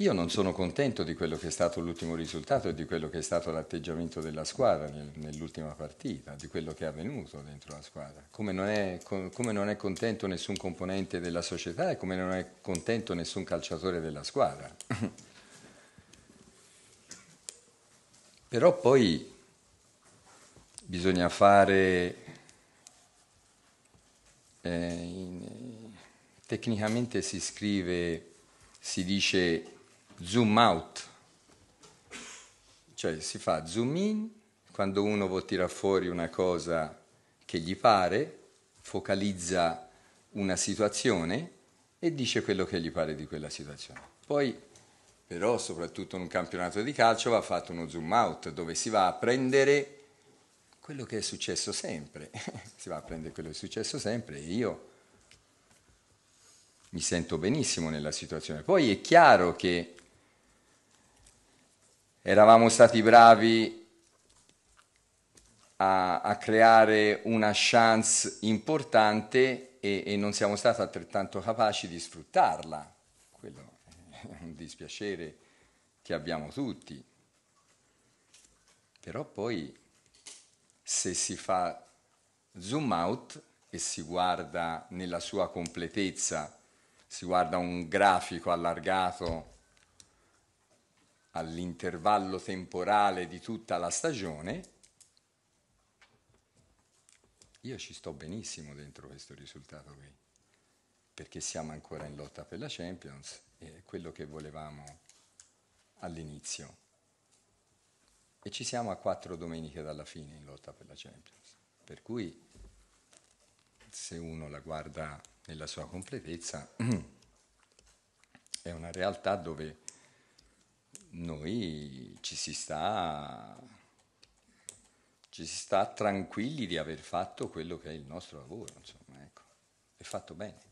Io non sono contento di quello che è stato l'ultimo risultato e di quello che è stato l'atteggiamento della squadra nel, nell'ultima partita, di quello che è avvenuto dentro la squadra. Come non, è, come non, è, contento nessun componente della società e come non è contento nessun calciatore della squadra. Però poi bisogna fare eh, in, tecnicamente si scrive, si dice zoom out, cioè si fa zoom in quando uno vuol tirare fuori una cosa che gli pare, focalizza una situazione e dice quello che gli pare di quella situazione. Poi però soprattutto in un campionato di calcio va fatto uno zoom out dove si va a prendere quello che è successo sempre, si va a prendere quello che è successo sempre e io mi sento benissimo nella situazione. Poi è chiaro che eravamo stati bravi a, a creare una chance importante e, e, non siamo stati altrettanto capaci di sfruttarla. Quello è un dispiacere che abbiamo tutti. Però poi se si fa zoom out e si guarda nella sua completezza, si guarda un grafico allargato all'intervallo temporale di tutta la stagione, io ci sto benissimo dentro questo risultato qui, perché siamo ancora in lotta per la Champions e è quello che volevamo all'inizio. E ci siamo a quattro domeniche dalla fine in lotta per la Champions. Per cui se uno la guarda nella sua completezza, è una realtà dove noi ci si sta, ci si sta tranquilli di aver fatto quello che è il nostro lavoro, insomma, ecco, è fatto bene.